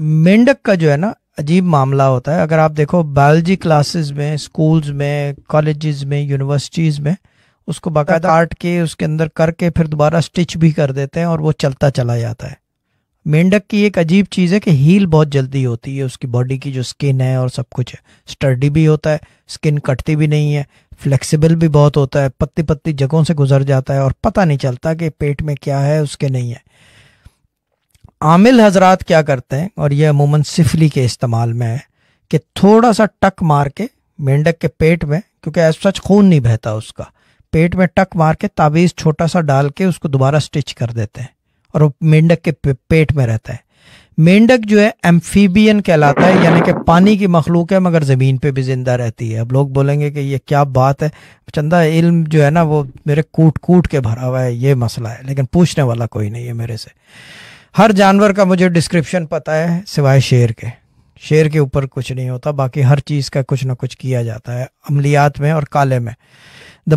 मेंढक का जो है ना अजीब मामला होता है अगर आप देखो बायोलॉजी क्लासेस में स्कूल्स में कॉलेजेस में यूनिवर्सिटीज़ में उसको बाकायदा काट के उसके अंदर करके फिर दोबारा स्टिच भी कर देते हैं और वो चलता चला जाता है मेंढक की एक अजीब चीज़ है कि हील बहुत जल्दी होती है उसकी बॉडी की जो स्किन है और सब कुछ स्टर्डी भी होता है स्किन कटती भी नहीं है फ्लेक्सिबल भी बहुत होता है पत्ती पत्ती जगहों से गुजर जाता है और पता नहीं चलता कि पेट में क्या है उसके नहीं है आमिल हजरात क्या करते हैं और यह अमूमन सिफली के इस्तेमाल में है कि थोड़ा सा टक मार के मेंढक के पेट में क्योंकि एज सच खून नहीं बहता उसका पेट में टक मार के ताबीज़ छोटा सा डाल के उसको दोबारा स्टिच कर देते हैं और वो मेंढक के पेट में रहता है मेंढक जो है एम्फीबियन कहलाता है यानी कि पानी की मखलूक है मगर ज़मीन पे भी ज़िंदा रहती है अब लोग बोलेंगे कि ये क्या बात है चंदा इल्म जो है ना वो मेरे कूट कूट के भरा हुआ है ये मसला है लेकिन पूछने वाला कोई नहीं है मेरे से हर जानवर का मुझे डिस्क्रिप्शन पता है सिवाय शेर के शेर के ऊपर कुछ नहीं होता बाकी हर चीज़ का कुछ ना कुछ किया जाता है अमलियात में और काले में द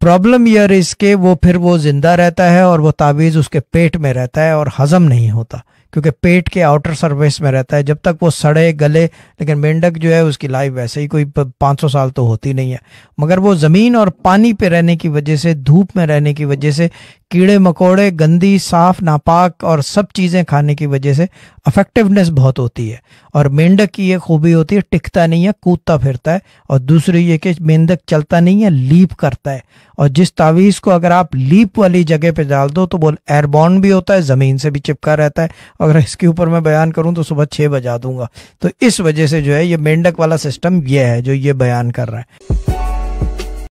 प्रॉब्लम यर इसके वो फिर वो ज़िंदा रहता है और वो तावीज़ उसके पेट में रहता है और हज़म नहीं होता क्योंकि पेट के आउटर सर्विस में रहता है जब तक वो सड़े गले लेकिन मेंढक जो है उसकी लाइफ वैसे ही कोई 500 साल तो होती नहीं है मगर वो ज़मीन और पानी पे रहने की वजह से धूप में रहने की वजह से कीड़े मकोड़े गंदी साफ नापाक और सब चीज़ें खाने की वजह से अफेक्टिवनेस बहुत होती है और मेंढक की ये खूबी होती है टिकता नहीं है कूदता फिरता है और दूसरी ये कि मेंढक चलता नहीं है लीप करता है और जिस तावीज़ को अगर आप लीप वाली जगह पे डाल दो तो बोल एयरबॉर्न भी होता है ज़मीन से भी चिपका रहता है अगर इसके ऊपर मैं बयान करूँ तो सुबह छः बजा दूंगा तो इस वजह से जो है ये मेंढक वाला सिस्टम यह है जो ये बयान कर रहा है